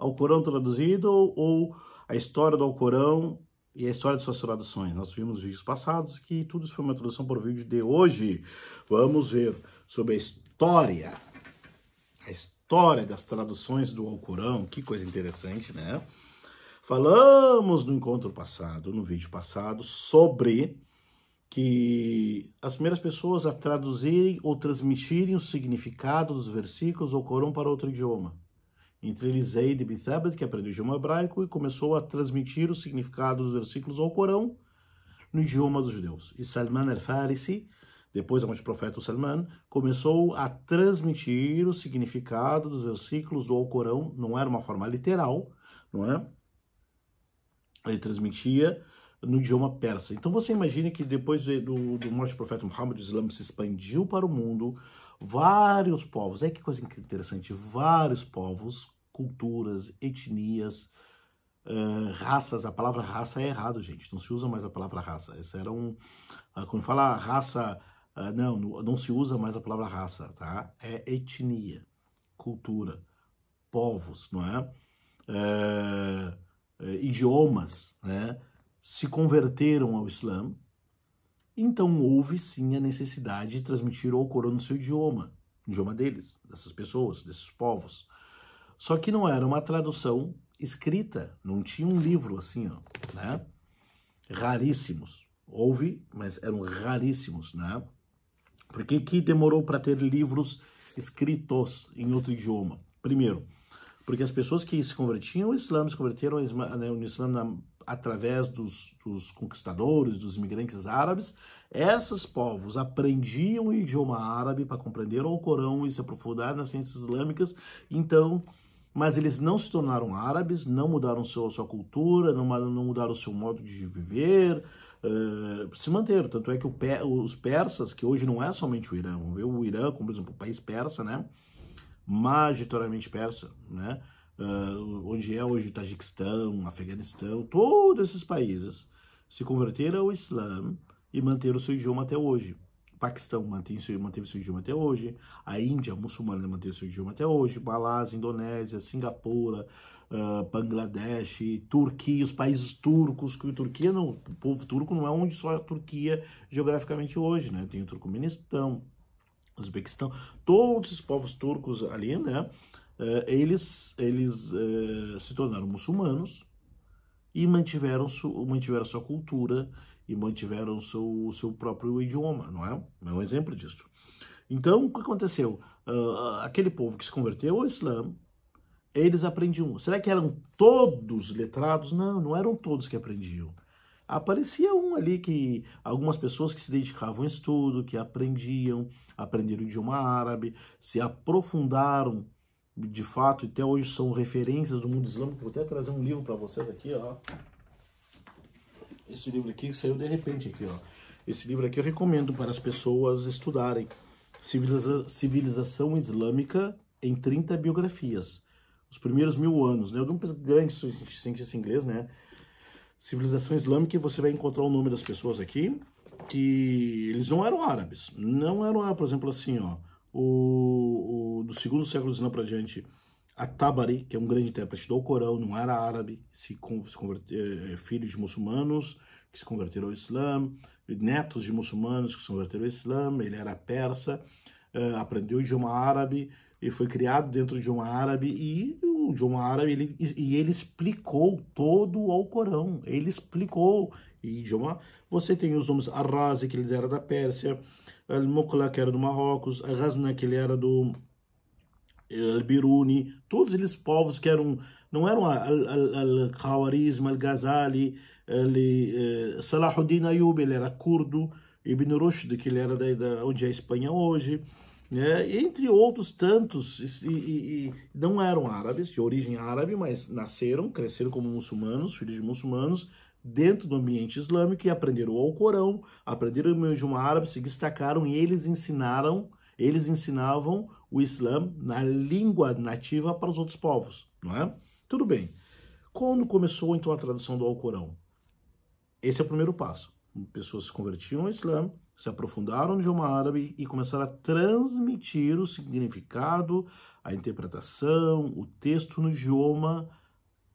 Alcorão traduzido ou a história do Alcorão e a história de suas traduções. Nós vimos vídeos passados que tudo isso foi uma tradução por vídeo de hoje. Vamos ver sobre a história, a história das traduções do Alcorão. Que coisa interessante, né? Falamos no encontro passado, no vídeo passado, sobre que as primeiras pessoas a traduzirem ou transmitirem o significado dos versículos do Alcorão para outro idioma entre Elisei de ibn que aprendeu idioma hebraico e começou a transmitir o significado dos versículos ao Corão no idioma dos judeus. E Salman al-Farisi, depois do profeta Salman, começou a transmitir o significado dos versículos do Alcorão, não era uma forma literal, não é? Ele transmitia no idioma persa. Então você imagina que depois do, do morte do profeta Muhammad, o Islã se expandiu para o mundo, Vários povos, é que coisa interessante, vários povos, culturas, etnias, Uh, raças, a palavra raça é errado, gente. Não se usa mais a palavra raça. Essa era um. Uh, quando fala raça, uh, não, não se usa mais a palavra raça, tá? É etnia, cultura, povos, não é? Eh, eh, idiomas, né? Se converteram ao Islã então houve sim a necessidade de transmitir o Corão no seu idioma, no idioma deles, dessas pessoas, desses povos. Só que não era uma tradução escrita, não tinha um livro assim, ó, né? Raríssimos. Houve, mas eram raríssimos, né? Por que, que demorou para ter livros escritos em outro idioma? Primeiro, porque as pessoas que se convertiam ao Islã, se converteram ao Islã, no né, Islã na através dos, dos conquistadores, dos imigrantes árabes, esses povos aprendiam o idioma árabe para compreender o Corão e se aprofundar nas ciências islâmicas, então, mas eles não se tornaram árabes, não mudaram sua cultura, não, não mudaram seu modo de viver, Uh, se manteram. Tanto é que os persas, que hoje não é somente o Irã, vamos ver o Irã como, por exemplo, o país persa, né? Majoritariamente persa, né? uh, onde é hoje o Tajiquistão, Afeganistão, todos esses países se converteram ao Islã e manteram o seu idioma até hoje. O Paquistão mantém seu, manteve seu idioma até hoje, a Índia muçulmana manteve seu idioma até hoje, Malásia, Indonésia, Singapura, uh, Bangladesh, Turquia, os países turcos, que o Turquia não, o povo turco não é onde só a Turquia geograficamente hoje, né? Tem o Turcomenistão, Uzbequistão, todos os povos turcos ali, né? Eh, eles, eles eh, se tornaram muçulmanos e mantiveram, mantiveram sua cultura e mantiveram seu, seu próprio idioma, não é? É um exemplo disso. Então, o que aconteceu? Ah, aquele povo que se converteu ao Islã, eles aprendiam. Será que eram todos letrados? Não, não eram todos que aprendiam aparecia um ali que algumas pessoas que se dedicavam ao estudo, que aprendiam, aprenderam o idioma árabe, se aprofundaram de fato, até hoje são referências do mundo islâmico. Vou até trazer um livro para vocês aqui, ó. Esse livro aqui saiu de repente aqui, ó. Esse livro aqui eu recomendo para as pessoas estudarem. Civiliza Civilização Islâmica em 30 biografias. Os primeiros mil anos, né? Algum grande esse inglês, né? Civilização Islâmica, você vai encontrar o nome das pessoas aqui, que eles não eram árabes. Não eram, ah, por exemplo, assim, ó o, o do segundo século do Islã para diante, a Tabari, que é um grande intérprete do Corão, não era árabe, se, se converter, eh, filho de muçulmanos que se converteram ao Islã, netos de muçulmanos que se converteram ao Islã, ele era persa, eh, aprendeu o idioma árabe e foi criado dentro de um árabe e o idioma árabe ele, e ele explicou todo o Corão, ele explicou, idioma. Você tem os nomes Arrazi, que ele era da Pérsia, al mukla que era do Marrocos, Al Ghazna, que ele era do eh, Al-Biruni, todos eles povos que eram, não eram Al-Khawarizm, Al-Ghazali, al eh, Salahuddin Ayyub, ele era curdo, Ibn Rushd, que ele era da, da onde é a Espanha hoje, né? entre outros tantos, e, e, e, não eram árabes, de origem árabe, mas nasceram, cresceram como muçulmanos, filhos de muçulmanos, dentro do ambiente islâmico e aprenderam o Alcorão, aprenderam o Mejum árabe, se destacaram e eles ensinaram, eles ensinavam o Islã na língua nativa para os outros povos, não é? Tudo bem. Quando começou então a tradução do Alcorão? Esse é o primeiro passo. Pessoas se convertiam ao Islã, se aprofundaram no idioma árabe e começaram a transmitir o significado, a interpretação, o texto no idioma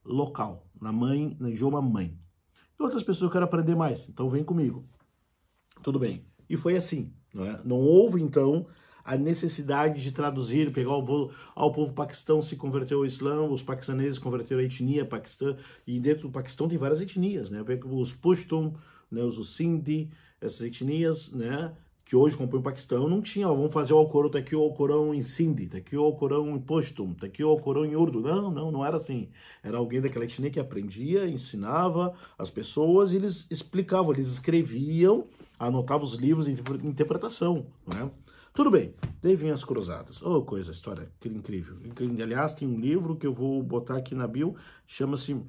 local, na mãe, no idioma mãe outras pessoas querem aprender mais, então vem comigo. Tudo bem. E foi assim, não, é? não houve então a necessidade de traduzir, pegar o povo, ao ah, povo paquistão se converteu ao Islã, os paquistaneses converteram à etnia paquistã, e dentro do Paquistão tem várias etnias, né? Os Pushtun, né? os Sindhi, essas etnias, né? que hoje compõe o Paquistão, não tinha, vamos fazer o Alcorão, tá aqui o Alcorão em Sindhi, tá aqui o Alcorão em Pashtum, tá aqui o Alcorão em Urdu. Não, não, não era assim. Era alguém daquela etnia que aprendia, ensinava as pessoas e eles explicavam, eles escreviam, anotavam os livros de interpretação, né? Tudo bem, daí vem as cruzadas. Oh, coisa, história incrível. Aliás, tem um livro que eu vou botar aqui na bio, chama-se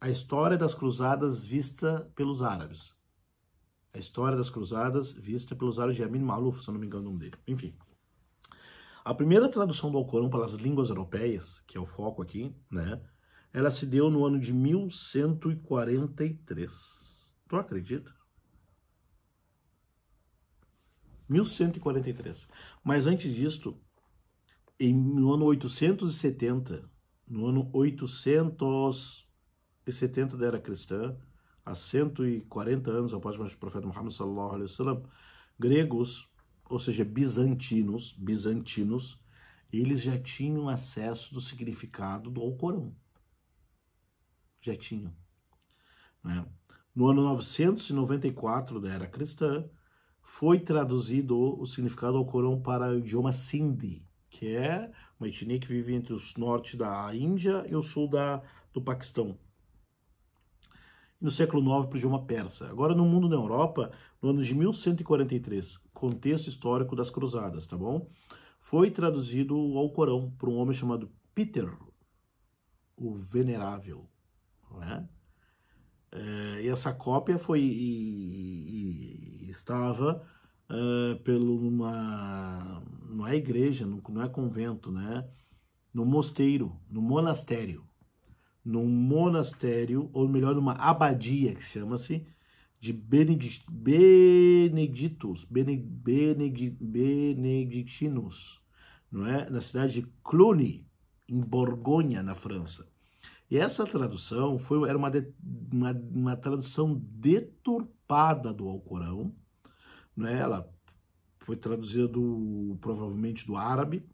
A História das Cruzadas Vista pelos Árabes. A História das Cruzadas, vista pelos de Amin Maluf, se não me engano o nome dele. Enfim. A primeira tradução do Alcorão para as línguas europeias, que é o foco aqui, né? Ela se deu no ano de 1143. Tu acredita? 1143. Mas antes disto, em, no ano 870, no ano 870 da era cristã, há 140 anos após o profeta Muhammad sallallahu alaihi wasallam, gregos, ou seja, bizantinos, bizantinos, eles já tinham acesso do significado do Alcorão. Já tinham. Né? No ano 994 da era cristã, foi traduzido o significado do Alcorão para o idioma Sindhi, que é uma etnia que vive entre o norte da Índia e o sul da, do Paquistão e no século IX para o idioma persa. Agora, no mundo da Europa, no ano de 1143, contexto histórico das cruzadas, tá bom? Foi traduzido ao Corão por um homem chamado Peter, o Venerável, não é? É, e essa cópia foi e, e estava é, pelo uma não é igreja não, não é convento né no mosteiro no monastério num monastério, ou melhor, numa abadia que chama-se, de Benedict, Beneditos, Benedict, Benedictinos, não é? na cidade de Cluny, em Borgonha, na França. E essa tradução foi, era uma, de, uma, uma tradução deturpada do Alcorão, é? ela foi traduzida do, provavelmente do árabe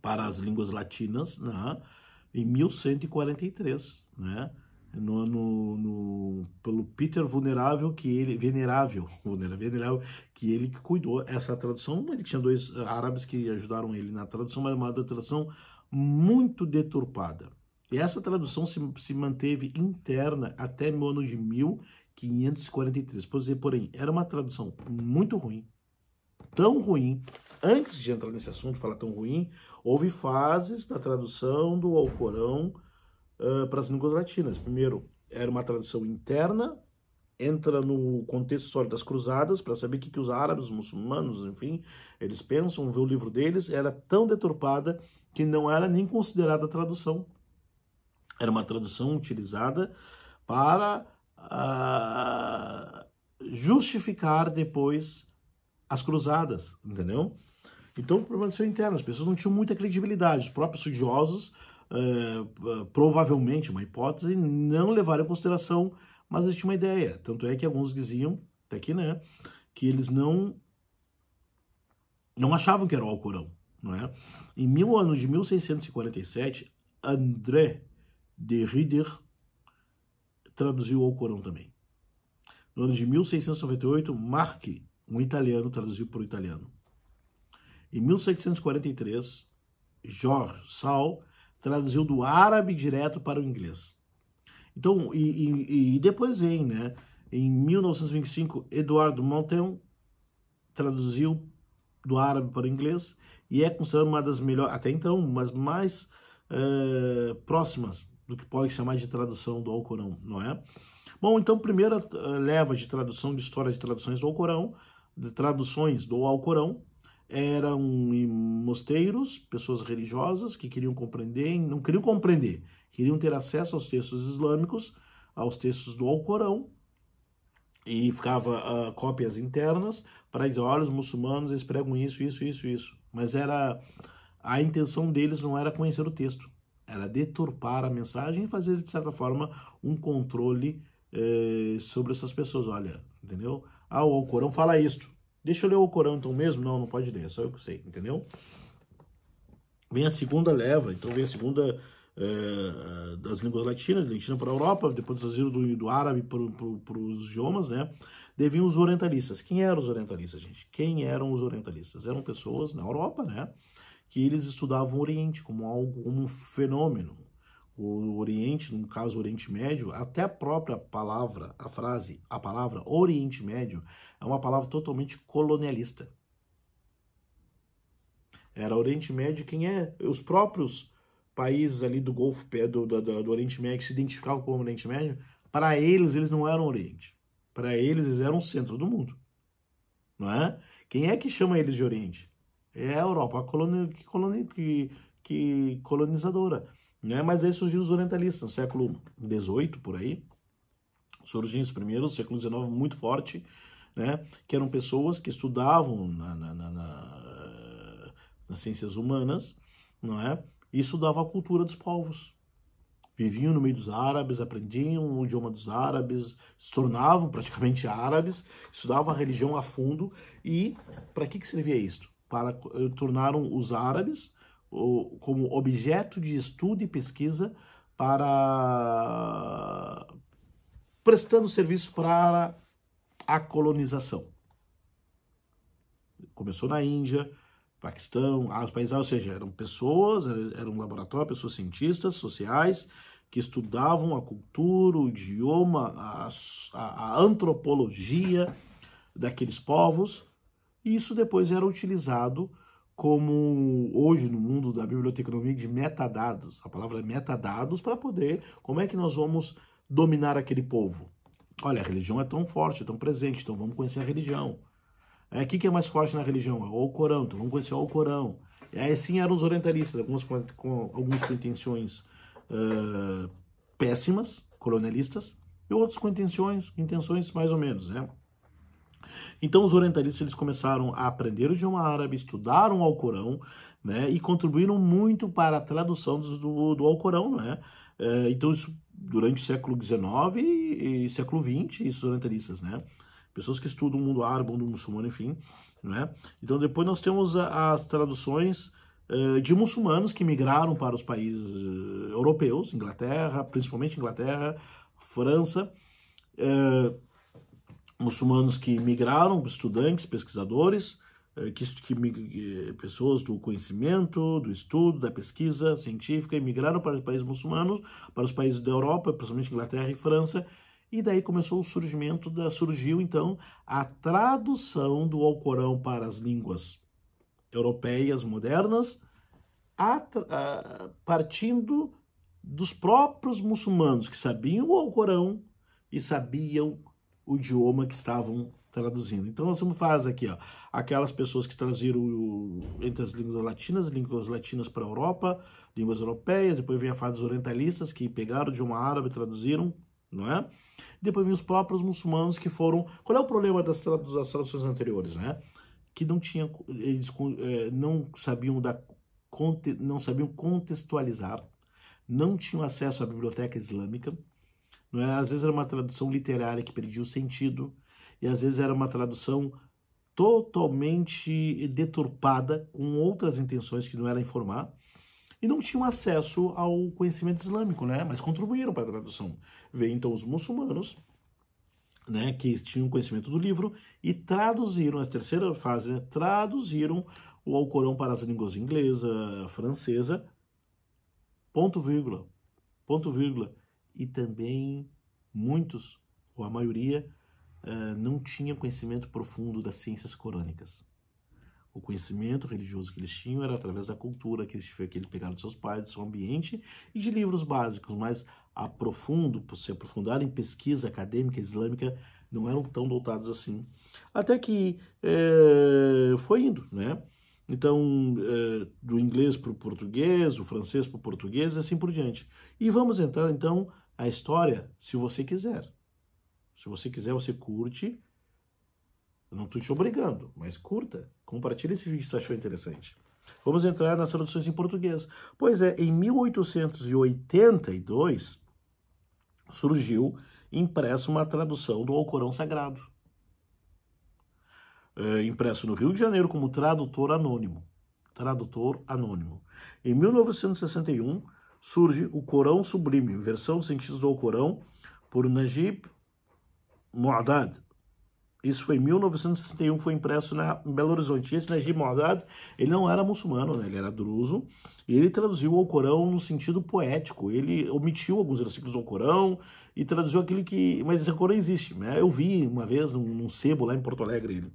para as línguas latinas, é? em 1143, né? No, no, no, pelo Peter Vulnerável que ele venerável venerável que ele que cuidou essa tradução ele tinha dois eh, árabes que ajudaram ele na tradução mas uma tradução muito deturpada e essa tradução se, se manteve interna até o ano de 1543 porém era uma tradução muito ruim tão ruim antes de entrar nesse assunto falar tão ruim Houve fases da tradução do Alcorão uh, para as línguas latinas. Primeiro, era uma tradução interna, entra no contexto histórico das cruzadas para saber o que, que os árabes, os muçulmanos, enfim, eles pensam, ver o livro deles, era tão deturpada que não era nem considerada tradução. Era uma tradução utilizada para uh, justificar depois as cruzadas, entendeu? Então, é problemas são internos, as pessoas não tinham muita credibilidade. Os próprios estudiosos, eh, eh, provavelmente, uma hipótese, não levaram em consideração, mas existe uma ideia. Tanto é que alguns diziam, até aqui, né, que eles não, não achavam que era o Alcorão. Não é? Em mil anos de 1647, André de Rieder traduziu o Alcorão também. No ano de 1698, Marque, um italiano, traduziu para o italiano. Em 1743, George Sal traduziu do árabe direto para o inglês. Então, e, e, e depois vem, né? Em 1925, Eduardo Montem traduziu do árabe para o inglês e é considerada uma das melhores, até então, mas mais uh, próximas do que pode chamar de tradução do Alcorão, não é? Bom, então, primeira eh, leva de tradução, de história de traduções do Alcorão, de traduções do Alcorão, eram mosteiros, pessoas religiosas que queriam compreender, não queriam compreender, queriam ter acesso aos textos islâmicos, aos textos do Alcorão, e ficava uh, cópias internas para dizer, olha, os muçulmanos eles pregam isso, isso, isso, isso. Mas era a intenção deles não era conhecer o texto, era deturpar a mensagem e fazer de certa forma um controle eh, sobre essas pessoas. Olha, entendeu? Ah, o Alcorão fala isto. Deixa eu ler o Corão então mesmo? Não, não pode ler, é só eu que sei, entendeu? Vem a segunda leva, então vem a segunda é, das línguas latinas, latina para a Europa, depois traziram do, do árabe para os idiomas, né? Deviam os orientalistas. Quem eram os orientalistas, gente? Quem eram os orientalistas? Eram pessoas na Europa, né? Que eles estudavam o Oriente como algo, como um fenômeno, o Oriente, no caso o Oriente Médio, até a própria palavra, a frase, a palavra Oriente Médio é uma palavra totalmente colonialista. Era Oriente Médio quem é os próprios países ali do Golfo do, do, do Oriente Médio que se identificavam como Oriente Médio, para eles eles não eram Oriente. Para eles eles eram o centro do mundo. Não é? Quem é que chama eles de Oriente? É a Europa a que, que, que colonizadora. Né? Mas aí surgiu os orientalistas, no século XVIII, por aí, surgiram os primeiros, século XIX, muito forte, né? que eram pessoas que estudavam na, na, na, na, eh, nas ciências humanas, não é? e estudavam a cultura dos povos. Viviam no meio dos árabes, aprendiam o idioma dos árabes, se tornavam praticamente árabes, estudavam a religião a fundo. E para que, que servia isso? Para eh, tornaram os árabes como objeto de estudo e pesquisa para prestando serviço para a colonização. Começou na Índia, Paquistão, ah, os países, ou seja, eram pessoas, eram laboratórios, pessoas cientistas, sociais, que estudavam a cultura, o idioma, a, a, a antropologia daqueles povos, e isso depois era utilizado como hoje no mundo da biblioteconomia de metadados, a palavra é metadados para poder, como é que nós vamos dominar aquele povo? Olha, a religião é tão forte, é tão presente, então vamos conhecer a religião. É, o que, é mais forte na religião? É o Corão, então vamos conhecer o Corão. É, assim eram os orientalistas, alguns com, com, alguns com intenções uh, péssimas, colonialistas, e outros com intenções, intenções mais ou menos, né? Então os orientalistas eles começaram a aprender o idioma árabe, estudaram o Alcorão, né, e contribuíram muito para a tradução do, do Alcorão, né? Eh, então isso durante o século XIX e século XX, esses orientalistas, né? Pessoas que estudam o mundo árabe, o mundo muçulmano, enfim, né? Então depois nós temos as traduções eh, de muçulmanos que migraram para os países eh, europeus, Inglaterra, principalmente Inglaterra, França, muçulmanos que migraram, estudantes, pesquisadores, eh, que, que, eh, pessoas do conhecimento, do estudo, da pesquisa científica, migraram para os países muçulmanos, para os países da Europa, principalmente Inglaterra e França, e daí começou o surgimento da surgiu então a tradução do Alcorão para as línguas europeias modernas, a, a, partindo dos próprios muçulmanos que sabiam o Alcorão e sabiam o idioma que estavam traduzindo. Então nós vamos fazer aqui, ó, aquelas pessoas que traduziram entre as línguas latinas, línguas latinas para a Europa, línguas europeias, depois vem a fase dos orientalistas que pegaram de uma árabe e traduziram, não é? Depois vem os próprios muçulmanos que foram. Qual é o problema das, das traduções anteriores, né? Que não tinha, eles é, não sabiam da não sabiam contextualizar, não tinham acesso à biblioteca islâmica não é? Às vezes era uma tradução literária que perdia o sentido, e às vezes era uma tradução totalmente deturpada, com outras intenções que não era informar, e não tinham acesso ao conhecimento islâmico, né? mas contribuíram para a tradução. Veio então os muçulmanos, né, que tinham conhecimento do livro, e traduziram, a terceira fase, né, traduziram o Alcorão para as línguas inglesa, francesa, ponto vírgula, ponto vírgula, e também muitos, ou a maioria, eh, não tinha conhecimento profundo das ciências corânicas. O conhecimento religioso que eles tinham era através da cultura que eles, que pegaram de seus pais, do seu ambiente e de livros básicos, mas aprofundo por se aprofundar em pesquisa acadêmica islâmica, não eram tão dotados assim. Até que é, foi indo, né? Então, é, do inglês para o português, o francês para o português e assim por diante. E vamos entrar, então, a história se você quiser. Se você quiser, você curte. Eu não estou te obrigando, mas curta. Compartilha esse vídeo se você achou interessante. Vamos entrar nas traduções em português. Pois é, em 1882 surgiu impressa uma tradução do Alcorão Sagrado. É, impresso no Rio de Janeiro como tradutor anônimo. Tradutor anônimo. Em 1961, surge o Corão Sublime, versão cientista do Corão, por Najib Mu'adad. Isso foi em 1961, foi impresso na, em Belo Horizonte. esse Najib Mu'adad, ele não era muçulmano, né? ele era druso, e ele traduziu o Corão no sentido poético. Ele omitiu alguns versículos do Corão e traduziu aquele que... Mas esse Corão existe, né? Eu vi uma vez num, num sebo lá em Porto Alegre ele.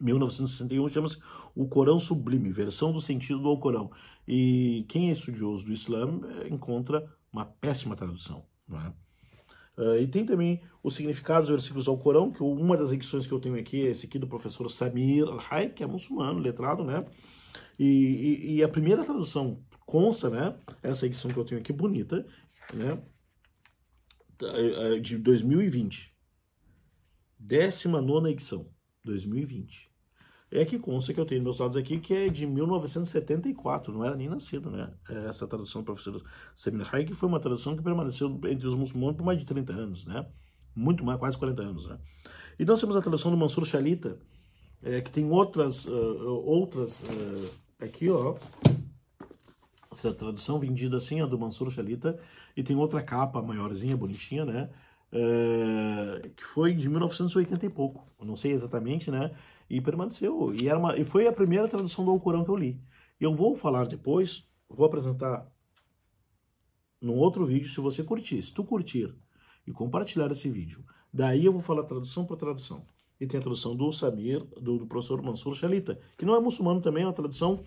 1961 chama-se O Corão Sublime, versão do sentido do Alcorão. E quem é estudioso do Islã eh, encontra uma péssima tradução. É? Eh, e tem também os significados dos versículos ao Corão, que uma das edições que eu tenho aqui é esse aqui do professor Samir Al-Hay, que é muçulmano, letrado, né? E, e, e, a primeira tradução consta, né? Essa edição que eu tenho aqui, bonita, né? Eh, de 2020. 19 edição. 2020. É que consta que eu tenho meus dados aqui, que é de 1974, não era nem nascido, né? É essa tradução do professor Semir Hayek foi uma tradução que permaneceu entre os muçulmanos por mais de 30 anos, né? Muito mais, quase 40 anos, né? E nós temos a tradução do Mansur Shalita, é, que tem outras, uh, outras uh, aqui, ó. Essa tradução vendida assim, a do Mansur Shalita, e tem outra capa maiorzinha, bonitinha, né? Eh, que foi de 1980 e pouco, não sei exatamente, né? E permaneceu. E, era uma, e foi a primeira tradução do Alcorão que eu li. Eu vou falar depois, vou apresentar num outro vídeo se você curtir. Se tu curtir e compartilhar esse vídeo, daí eu vou falar tradução por tradução. E tem a tradução do Samir, do, do professor Mansur Shalita, que não é muçulmano também, é uma tradução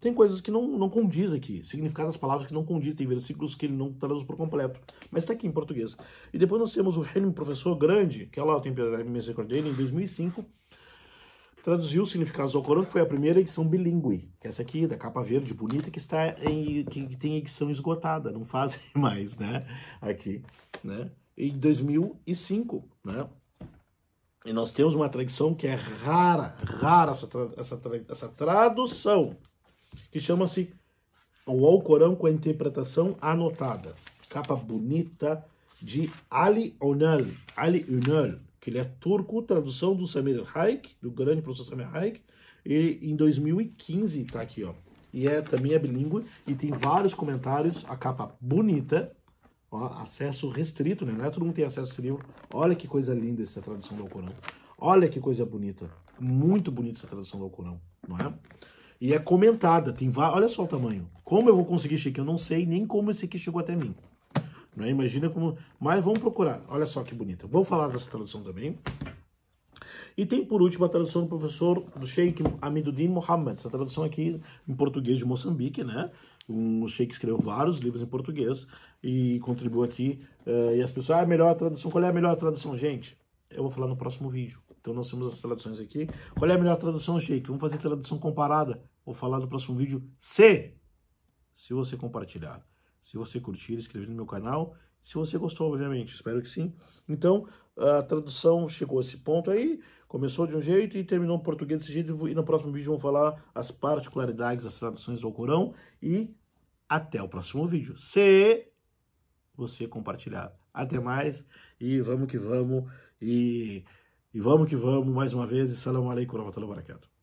tem coisas que não, não condiz aqui, significado das palavras que não condiz, tem versículos que ele não traduz por completo, mas está aqui em português. E depois nós temos o Helm, professor grande, que é lá o Temperar Misericórdia dele, em 2005, traduziu os significados do Corão que foi a primeira edição bilíngue, que é essa aqui, da capa verde, bonita, que está em, que tem edição esgotada, não fazem mais, né, aqui, né, em 2005, né, e nós temos uma tradição que é rara, rara essa, tra essa, tra essa tradução, que chama-se O Alcorão com a Interpretação Anotada. Capa bonita de Ali Onal, Ali Unal, que ele é turco, tradução do Samir Haik, do grande professor Samir Haik, e em 2015 está aqui, ó. E é também é bilíngue e tem vários comentários, a capa bonita, ó, acesso restrito, né? Não é todo mundo tem acesso a esse livro. Olha que coisa linda essa tradução do Alcorão. Olha que coisa bonita. Muito bonita essa tradução do Alcorão, não é? E é comentada. Tem va... Olha só o tamanho. Como eu vou conseguir esse Eu não sei nem como esse aqui chegou até mim. Né? Imagina como. Mas vamos procurar. Olha só que bonito. vou falar dessa tradução também. E tem por último a tradução do professor do Sheikh Hamiduddin Mohammed. Essa tradução aqui em português de Moçambique, né? Um Sheikh escreveu vários livros em português e contribuiu aqui. Uh, e as pessoas, ah, é melhor a tradução. Qual é a melhor tradução, gente? Eu vou falar no próximo vídeo. Então nós temos as traduções aqui. Qual é a melhor tradução, Sheik? Vamos fazer tradução comparada. Vou falar no próximo vídeo se, se você compartilhar, se você curtir, inscrever no meu canal, se você gostou, obviamente, espero que sim. Então, a tradução chegou a esse ponto aí, começou de um jeito e terminou em português desse jeito, e no próximo vídeo vamos falar as particularidades, das traduções do Alcorão, e até o próximo vídeo. Se você compartilhar. Até mais, e vamos que vamos, e... E vamos que vamos, mais uma vez, e salam alaikum wa rahmatullahi wa barakatuh.